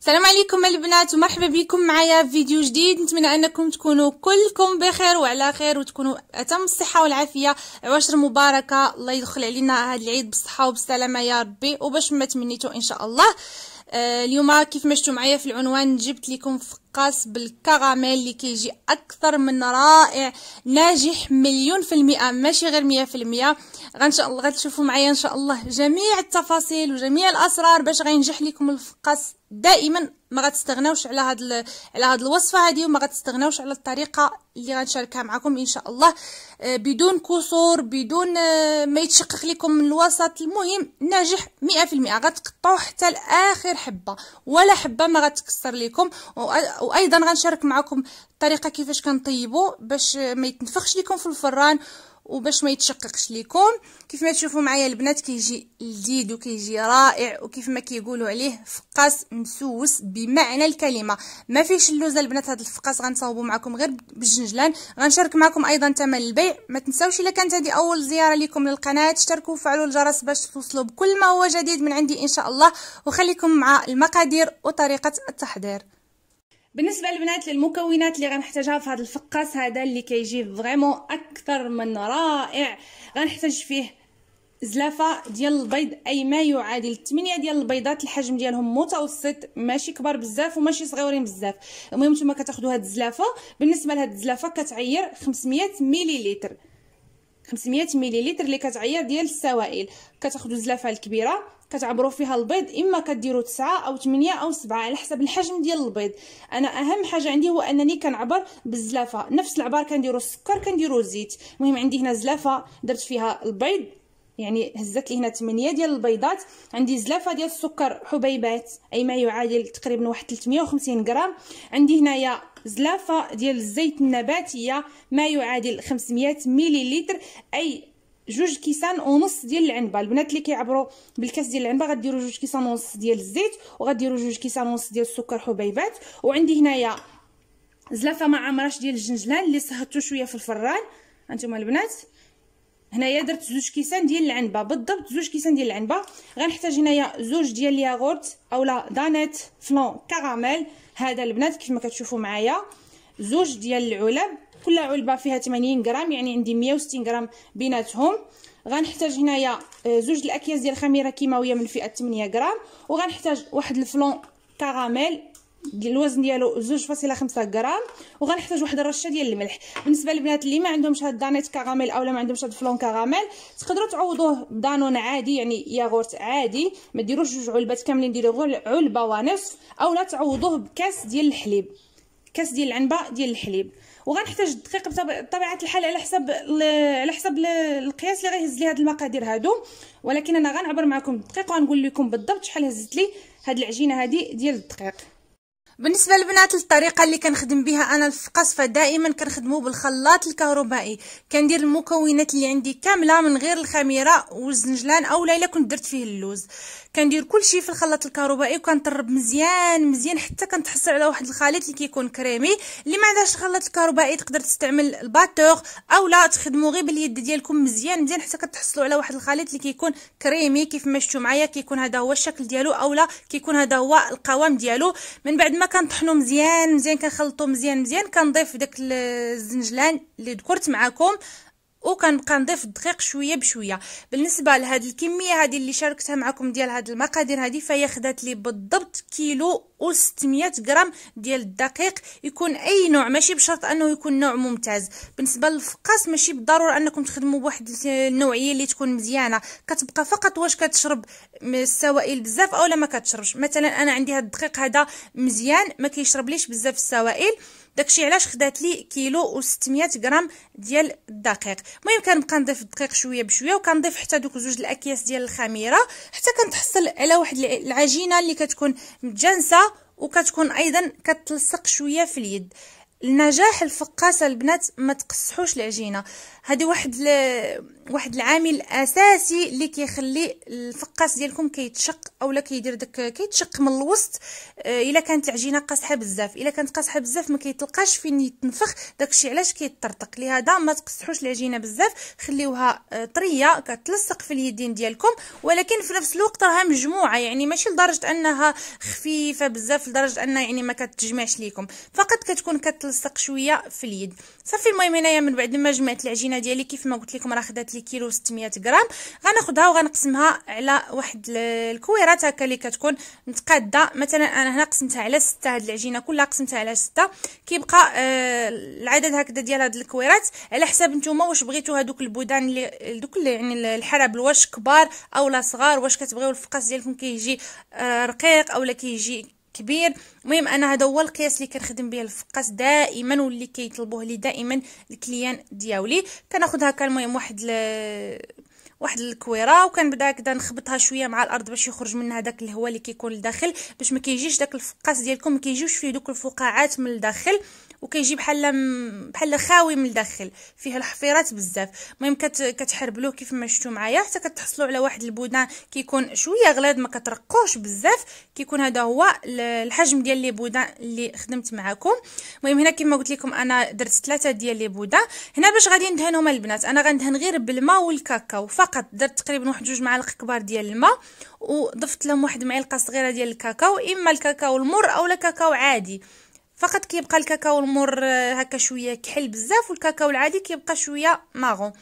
السلام عليكم البنات ومرحبا بكم معايا في فيديو جديد نتمنى انكم تكونوا كلكم بخير وعلى خير وتكونوا اتم الصحه والعافيه عواشر مباركه الله يدخل علينا هذا العيد بالصحه وبالسلامه يا ربي وباش ما تمنيتو ان شاء الله آه، اليوم كيف ما شفتوا معايا في العنوان جبت لكم فقاس بالكراميل اللي كيجي اكثر من رائع ناجح مليون في المئه ماشي غير مية في المية ان شاء الله غتشوفوا معايا ان شاء الله جميع التفاصيل وجميع الاسرار باش غينجح لكم الفقاس دائما ما غتستغناوش على هاد ال... على هاد الوصفه هذه وما غتستغناوش على الطريقه اللي غنشاركها معكم ان شاء الله آه، بدون كسور بدون آه، ما يتشقق لكم من الوسط المهم ناجح 100% غتقطعوا حتى لاخر حبه ولا حبه ما غتكسر لكم وايضا غنشارك معكم الطريقه كيفاش كنطيبوا باش ما يتنفخش لكم في الفران وباش ما يتشققش ليكم كيف ما تشوفوا معايا البنات كيجي لذيذ وكيجي رائع وكيف ما كيقولوا عليه فقاس مسوس بمعنى الكلمه ما فيش اللوزه البنات هذا الفقاس غنصاوبو معكم غير بالجنجلان غنشارك معكم ايضا ثمن البيع ما تنساوش الا كانت هذه اول زياره لكم للقناه اشتركوا وفعلوا الجرس باش توصلوا بكل ما هو جديد من عندي ان شاء الله وخليكم مع المقادير وطريقه التحضير بالنسبه البنات للمكونات اللي غنحتاجها في هذا الفقاس هذا اللي كيجي فريمون اكثر من رائع غنحتاج فيه زلافه ديال البيض اي ما يعادل 8 ديال البيضات الحجم ديالهم متوسط ماشي كبار بزاف وماشي صغيورين بزاف المهم نتوما كتاخذوا هذه الزلافه بالنسبه لهاد الزلافه كتعير 500 مليلتر 500 مليلتر اللي كتعير ديال السوائل كتاخذوا الزلافه الكبيره كتعبروا فيها البيض اما كديروا 9 او 8 او 7 على حسب الحجم ديال البيض انا اهم حاجه عندي هو انني كنعبر بالزلافه نفس العبار كنديروا السكر كنديروا الزيت المهم عندي هنا زلافه درت فيها البيض يعني هزت لي هنا 8 ديال البيضات عندي زلافه ديال السكر حبيبات اي ما يعادل تقريبا واحد 350 غرام عندي هنايا زلافه ديال الزيت النباتيه ما يعادل 500 مليلتر اي جوج كيسان ونص ديال العنبه البنات اللي كيعبروا بالكاس ديال العنبه غديروا جوج كيسان ونص ديال الزيت وغديروا جوج كيسان ونص ديال السكر حبيبات وعندي هنايا زلافه ما عمراش ديال الجنجلان اللي صهدته شويه في الفران هانتوما البنات هنايا درت زوج كيسان ديال العنبه بالضبط زوج كيسان ديال العنبه غنحتاج هنايا زوج ديال الياغورت اولا دانيت فلون كراميل هذا البنات كيف ما كتشوفوا معايا زوج ديال العلب كل علبه فيها 80 غرام يعني عندي 160 غرام بيناتهم غنحتاج هنايا آه، زوج الاكياس ديال خميره كيماويه من فئه 8 غرام وغنحتاج واحد الفلون كراميل الوزن ديالو 2.5 غرام وغنحتاج واحد الرشه ديال الملح بالنسبه للبنات اللي ما عندهمش هاد دانيت كراميل اولا ما عندهمش هاد فلون كراميل تقدروا تعوضوه بدانون عادي يعني ياغورت عادي ما ديروش جوج علبات كاملين ديروا غير علبه ونصف اولا تعوضوه بكاس ديال الحليب كاس ديال العنبه ديال الحليب وغنحتاج الدقيق بطبيعه الحال على حسب على حسب القياس اللي غيهز لي هاد المقادير هادو ولكن انا غنعبر معكم الدقيق وغنقول لكم بالضبط شحال هزت لي هاد العجينه هادي ديال الدقيق بالنسبه للبنات الطريقه اللي كنخدم بها انا الفقص فدائما كنخدمو بالخلاط الكهربائي كندير المكونات اللي عندي كامله من غير الخميره والزنجلان اولا الا كنت درت فيه اللوز كندير كلشي في الخلاط الكهربائي وكنطرب مزيان مزيان حتى كنتحصل على واحد الخليط اللي كيكون كريمي اللي ما عندهاش الخلاط الكهربائي تقدر تستعمل الباتور اولا تخدموا غير باليد ديالكم مزيان مزيان حتى كتحصلوا على واحد الخليط اللي كيكون كريمي كيف ما شفتوا معايا كيكون هذا هو الشكل ديالو اولا كيكون هذا هو القوام ديالو من بعد ما كنطحنوا مزيان مزيان كنخلطوا مزيان مزيان كنضيف داك الزنجلان اللي ذكرت معكم وكنبقى نضيف الدقيق شويه بشويه بالنسبه لهاد الكميه هذه اللي شاركتها معكم ديال هاد المقادير هذه فهي خدات لي بالضبط كيلو و600 غرام ديال الدقيق يكون اي نوع ماشي بشرط انه يكون نوع ممتاز بالنسبه للفقاس ماشي بالضروره انكم تخدموا بواحد النوعيه اللي تكون مزيانه كتبقى فقط واش كتشرب السوائل بزاف اولا ما كتشربش مثلا انا عندي هاد الدقيق هذا مزيان ما كيشربليش بزاف السوائل داكشي علاش خدات لي كيلو و600 غرام ديال الدقيق المهم كنبقى نضيف الدقيق شويه بشويه وكنضيف حتى دوك جوج الاكياس ديال الخميره حتى كنتحصل على واحد العجينه اللي كتكون متجانسه وكتكون ايضا كتلصق شويه في اليد النجاح الفقاسه البنات ما تقصحوش العجينه هذا واحد ل... واحد العامل اساسي اللي كيخلي الفقاس ديالكم كيتشق اولا كيدير داك كيتشق من الوسط آه، الا كانت العجينه قاصحه بزاف الا كانت قاصحه بزاف ما كيتلقاش فين يتنفخ داكشي علاش كيطرطق لهذا ما تقصحوش العجينه بزاف خليوها آه، طريه كتلصق في اليدين ديالكم ولكن في نفس الوقت راها مجموعه يعني ماشي لدرجه انها خفيفه بزاف لدرجه انها يعني ما كتجمعش ليكم فقط كتكون كتلصق شويه في اليد صافي المهم هنايا من بعد ما جمعت العجينه الطحينه ديالي كيف ما قلت لكم راه خدات لي كيلو 600 غرام غناخذها وغنقسمها على واحد الكويرات هكا اللي كتكون متقاده مثلا انا هنا قسمتها على 6 هاد العجينه كلها قسمتها على 6 كيبقى آه العدد هكذا ديال هاد الكويرات على حساب نتوما واش بغيتوا هادوك البودان اللي دوك اللي يعني الحرابل واش كبار اولا صغار واش كتبغيو الفقاس ديالكم كيجي كي آه رقيق اولا كيجي كي كبير المهم انا هذا هو القياس اللي كنخدم به الفقاس دائما واللي كيطلبوه لي دائما الكليان دياولي كناخذ هكا المهم واحد ل... واحد الكويره وكنبدا هكذا نخبطها شويه مع الارض باش يخرج منها داك الهواء اللي كيكون لداخل باش ما كيجيش داك الفقاس ديالكم ما كيجيوش فيه دوك الفقاعات من الداخل وكيجي بحال بحال خاوي من الداخل فيه الحفيرات بزاف المهم كت كتحربلوه كيف ما شفتوا معايا حتى كتحصلوا على واحد البودان كيكون شويه غليظ ما كترقوش بزاف كيكون هذا هو الحجم ديال لي بودان اللي خدمت معاكم المهم هنا كما قلت لكم انا درت ثلاثه ديال لي بودان هنا باش غادي ندهنهم البنات انا غندهن غير بالماء والكاكاو فقط درت تقريبا واحد جوج معالق كبار ديال الماء وضفت لهم واحد معلقه صغيره ديال الكاكاو اما الكاكاو المر او الكاكاو عادي فقط كيبقى الكاكاو المر آه، هكا شويه كحل بزاف والكاكاو العادي كيبقى شويه ماغون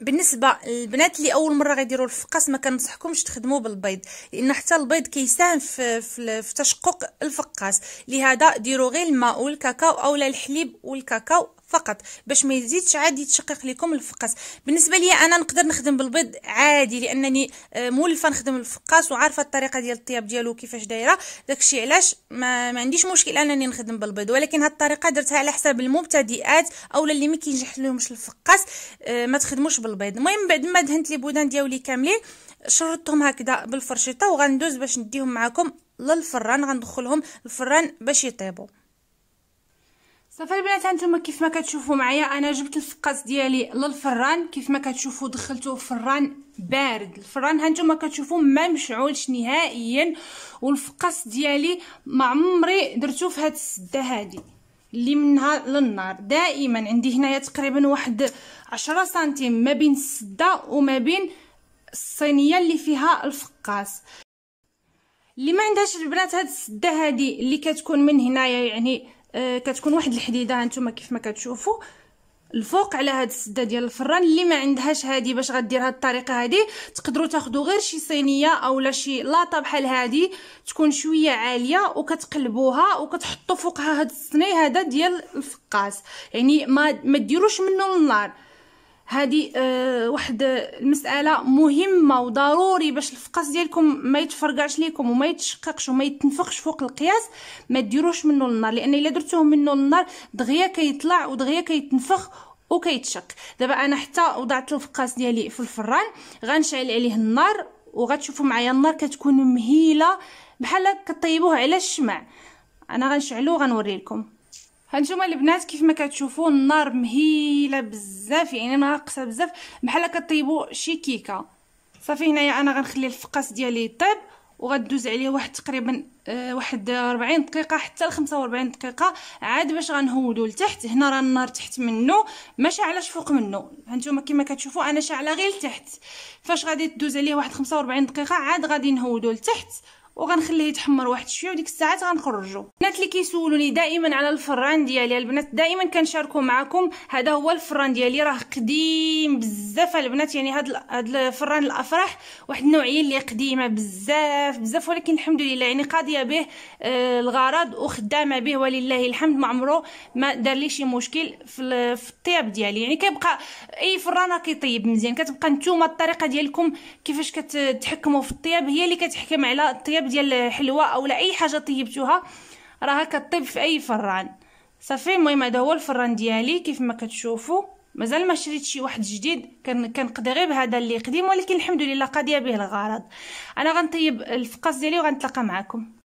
بالنسبه للبنات اللي اول مره غيديروا الفقاس ما كنصحكمش تخدموا بالبيض لان حتى البيض كيساهم في, في, في تشقق الفقاس لهذا ديروا غير الماء والكاكاو اولا الحليب والكاكاو فقط باش ما يزيدش عادي يتشقق لكم الفقاس بالنسبه لي انا نقدر نخدم بالبيض عادي لانني آه، مولفه نخدم الفقاس وعارفه الطريقه ديال الطياب ديالو كيفاش دايره داكشي علاش ما, ما عنديش مشكل انني نخدم بالبيض ولكن هاد الطريقه درتها على حساب المبتدئات اولا اللي ما كينجح لهمش الفقاس آه، ما تخدموش بالبيض البيض المهم بعد ما دهنت لي بودان ديالي كاملين شردتهم هكذا بالفرشيطه وغندوز باش نديهم معكم للفران غندخلهم الفران باش يطيبوا صافي البنات هانتوما كيف ما كتشوفوا معايا انا جبت الفقاس ديالي للفران كيف ما كتشوفوا دخلته فران بارد الفران هانتوما كتشوفوا ما مشعولش نهائيا والفقاس ديالي ما عمري درتو في هاد السده هذه اللي منها للنار دائما عندي هنايا تقريبا واحد عشرة سنتيم ما بين السده وما بين الصينيه اللي فيها الفقاس اللي ما عندهاش البنات هاد السده هادي اللي كتكون من هنايا يعني آه كتكون واحد الحديده هانتوما كيف ما كتشوفوا الفوق على هاد السده ديال الفران اللي ما عندهاش هادي باش غدير هاد الطريقه هادي تقدروا تاخذوا غير شي صينيه اولا شي لاطه بحال هادي تكون شويه عاليه وكتقلبوها وكتحطوا فوقها هاد الصني هذا ديال الفقاس يعني ما ما ديروش منه النار هذه أه واحد آه، المساله مهمه وضروري باش الفقاس ديالكم ما يتفرقعش ليكم وما يتشققش وما يتنفخش فوق القياس ما ديروش منه النار لان الا درتوه منه النار دغيا كيطلع ودغيا كيتنفخ وكيتشق دابا انا حتى وضعت الفقاس ديالي في الفران غنشعل عليه النار وغتشوفوا معايا النار كتكون مهيله بحال كطيبوه على الشمع انا غنشعلو وغنوري لكم هانتوما البنات كيف ما كتشوفوا النار مهيله بزاف يعني ناقصه بزاف بحال كطيبوا شي كيكه صافي هنايا انا غنخلي الفقاس ديالي يطيب وغدوز عليه واحد تقريبا آه واحد 40 دقيقه حتى ل 45 دقيقه عاد باش غنهودو لتحت هنا راه النار تحت منه ما شاعلاش فوق منه هانتوما كما كتشوفوا انا شاعله غير لتحت فاش غادي تدوز عليه واحد 45 دقيقه عاد غادي نهودو لتحت وغنخليه يتحمر واحد شويه وديك الساعات غنخرجو البنات اللي كيسولوني دائما على الفران ديالي البنات دائما كنشاركو معكم هذا هو الفران ديالي راه قديم بزاف البنات يعني هاد هاد الفران الافراح واحد النوعيه اللي قديمه بزاف بزاف ولكن الحمد لله يعني قاضيه به آه الغرض وخدامه به ولله الحمد ما عمرو ما دار لي شي مشكل في, في الطياب ديالي يعني كيبقى اي فران راه كيطيب مزيان كتبقى نتوما الطريقه ديالكم كيفاش كتحكموا في الطياب هي اللي كتحكم على الطياب ديال حلوه اولا اي حاجه طيبتوها راها كطيب في اي فران صافي المهم هذا هو الفران ديالي كيف ما كتشوفوا مازال ما شريت شي واحد جديد كنقضي غير بهذا اللي قديم ولكن الحمد لله قاضيه به الغرض انا غنطيب الفقاس ديالي وغنتلاقى معكم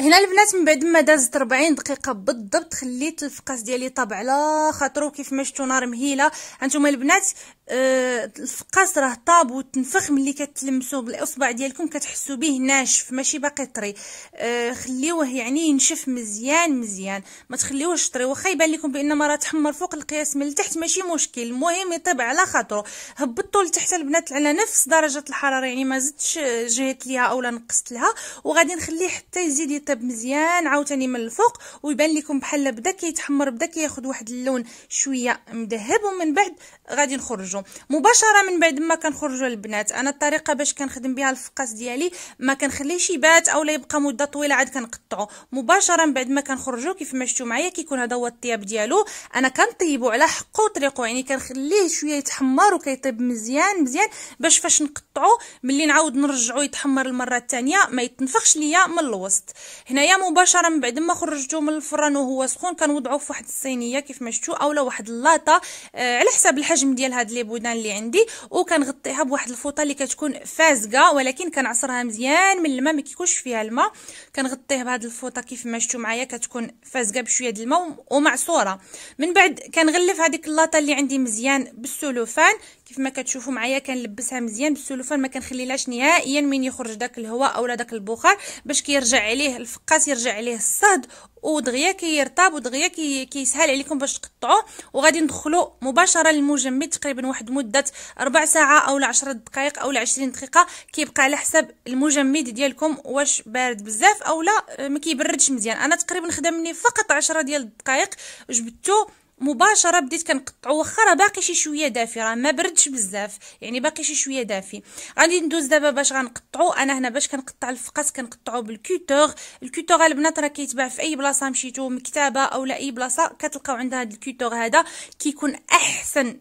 هنا البنات من بعد ما دازت 40 دقيقه بالضبط خليت الفقاس ديالي طاب على خاطرو كيف ما شفتو نار مهيله هانتوما البنات آه الفقاس راه طاب وتنفخ ملي كتلمسوه بالاصبع ديالكم كتحسوا به ناشف ماشي باقي طري آه خليوه يعني ينشف مزيان مزيان ما تخليوهش طري واخا يبان لكم بان ما راه تحمر فوق القياس من التحت ماشي مشكل المهم يطيب على خاطرو هبطوا لتحت البنات على نفس درجه الحراره يعني ما زدتش جهت ليها اولا نقصت لها وغادي نخليه حتى يزيد مرتب مزيان عاوتاني من الفوق ويبان لكم بحال بدا كيتحمر بدا كياخذ واحد اللون شويه مذهب ومن بعد غادي نخرجو مباشره من بعد ما كنخرجوا البنات انا الطريقه باش كنخدم بها الفقاس ديالي ما كنخليهش يبات اولا يبقى مده طويله عاد كنقطعو مباشره من بعد ما كنخرجو كيف ما شفتوا معايا كيكون هذا هو الطياب ديالو انا كنطيبو على حقه وطريقه يعني كنخليه شويه يتحمر وكيطيب مزيان مزيان باش فاش نقطعو ملي نعاود نرجعو يتحمر المره الثانيه ما يتنفخش ليا من الوسط هنايا مباشره من بعد ما خرجتو من الفران وهو سخون كنوضعو في واحد الصينيه كيف ما شفتو اولا واحد اللاطه آه على حساب الحجم ديال هاد لي بودان اللي عندي وكنغطيها بواحد الفوطه اللي كتكون فازقه ولكن كنعصرها مزيان من الماء ما كيكونش فيها الماء كنغطيه بهاد الفوطه كيف ما شفتو معايا كتكون فازقه بشويه ديال الماء ومعصوره من بعد كنغلف هذيك اللاطه اللي عندي مزيان بالسلوفان كيف ما كتشوفوا معايا كنلبسها مزيان بالسلوفان ما كنخليلهاش نهائيا من يخرج داك الهواء اولا داك البخار باش كيرجع عليه الفقاس يرجع عليه الصهد ودغيا كيرطاب كي ودغيا كي كيسهل عليكم باش تقطعوه وغادي ندخلو مباشره للمجمد تقريبا واحد مده ربع ساعه اولا 10 دقائق اولا 20 دقيقه كيبقى على حسب المجمد ديالكم واش بارد بزاف اولا ما كيبردش مزيان انا تقريبا خدمني فقط 10 ديال الدقائق جبدته مباشره بديت كنقطعو واخا راه باقي شي شويه دافي راه ما بردش بزاف يعني باقي شي شويه دافي غادي ندوز دابا باش غنقطعو انا هنا باش كنقطع الفقاس كنقطعو بالكوتور الكوتور البنات راه كيتباع في اي بلاصه مشيتو مكتبه اولا اي بلاصه كتلقاو عندها هذا الكوتور هذا كيكون احسن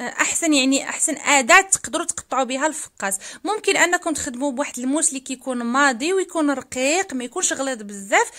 احسن يعني احسن اداه تقدروا تقطعوا بها الفقاس ممكن انكم تخدموا بواحد الموس اللي كيكون ماضي ويكون رقيق ما يكونش غليظ بزاف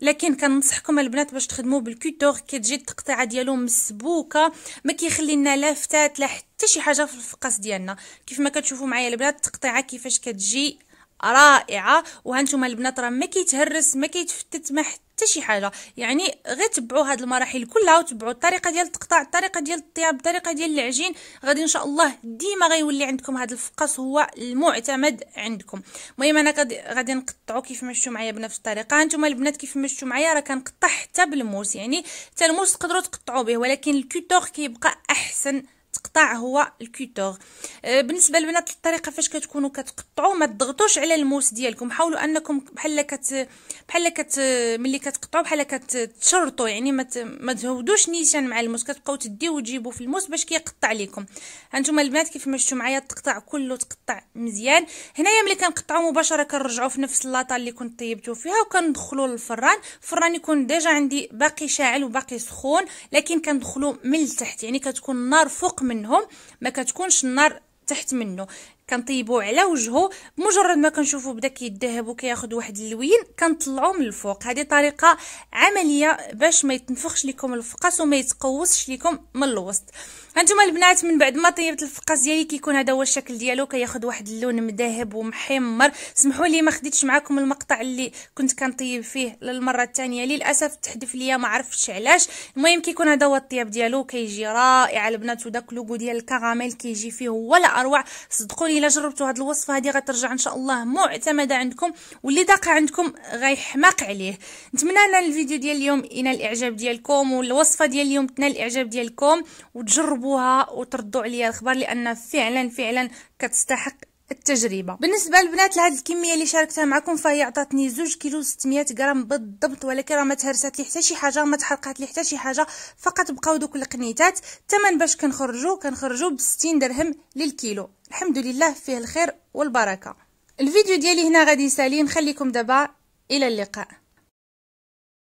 لكن كنصحكم البنات باش تخدموا بالكوتور كتجي التقطيعه ديالو مسبوكه ما كيخلي لنا لافتات لا حتى شي حاجه في الفقاس ديالنا كيف ما كتشوفوا معايا البنات التقطيعه كيفاش كتجي رائعه وهانتوما البنات راه ما كيتهرس ما كيتفتت ما حتى حتى شي حاجه يعني غير تبعوا هاد المراحل كلها وتبعوا الطريقه ديال التقطاع الطريقه ديال الطياب الطريقه ديال العجين غادي ان شاء الله ديما غيولي عندكم هاد الفقاس هو المعتمد عندكم المهم انا غادي نقطعو كيف ما شفتوا معايا بنفس الطريقه انتم البنات كيف ما شفتوا معايا راه كنقطع حتى بالموس يعني حتى الموس تقدروا تقطعوا به ولكن الكوتور كيبقى احسن القطاع هو الكوتور آه، بالنسبه للبنات الطريقه فاش كتكونوا كتقطعوا ما تضغطوش على الموس ديالكم حاولوا انكم بحال كت بحال كت ملي كتقطعوا بحال كتشرطوا يعني ما ما تهودوش نيشان مع الموس كتبقاو تديو وتجيبوا في الموس باش كيقطع لكم هانتوما البنات كيف ما شفتوا معايا التقطاع كله تقطع مزيان هنايا ملي كنقطعوا مباشره كنرجعوا في نفس اللاطه اللي كنت طيبتو فيها وكندخلوا للفران الفران يكون ديجا عندي باقي شاعل وباقي سخون لكن كندخلوا من التحت يعني كتكون النار فوق من منهم ما كتكونش النار تحت منه كنطيبوه على وجهه مجرد ما كنشوفو بدا كيذهب وكياخد واحد اللوين كنطلعوه من الفوق هذه طريقه عمليه باش ما يتنفخش لكم الفقاس وما يتقوسش لكم من الوسط هانتوما البنات من بعد ما طيبت الفقاس ديالي كيكون هذا هو الشكل ديالو كياخد واحد اللون مذهب ومحمر سمحوا لي ما خديتش معكم المقطع اللي كنت كنطيب فيه للمره الثانيه للاسف تحذف ليا ما عرفتش علاش المهم كيكون هذا هو الطياب ديالو كيجي رائع البنات وداك لوغو ديال الكراميل كيجي فيه ولا اروع لي الا جربتوا هذه الوصفه هذه غترجع ان شاء الله معتمده عندكم واللي داق عندكم غيحماق عليه نتمنى ان الفيديو ديال اليوم ينال الاعجاب ديالكم والوصفه ديال اليوم تنال الاعجاب ديالكم وتجربوها وتردوا عليا الخبر لان فعلا فعلا كتستحق التجربه بالنسبه للبنات لهاد الكميه اللي شاركتها معكم فهي عطاتني 2 كيلو 600 غرام بالضبط ولكن راه ما تهرسات لي حتى شي حاجه ما تحرقات لي حتى شي حاجه فقط بقاو دوك القنيتات الثمن باش كنخرجو كنخرجو ب 60 درهم للكيلو الحمد لله فيه الخير والبركه الفيديو ديالي هنا غادي يسالي نخليكم دابا الى اللقاء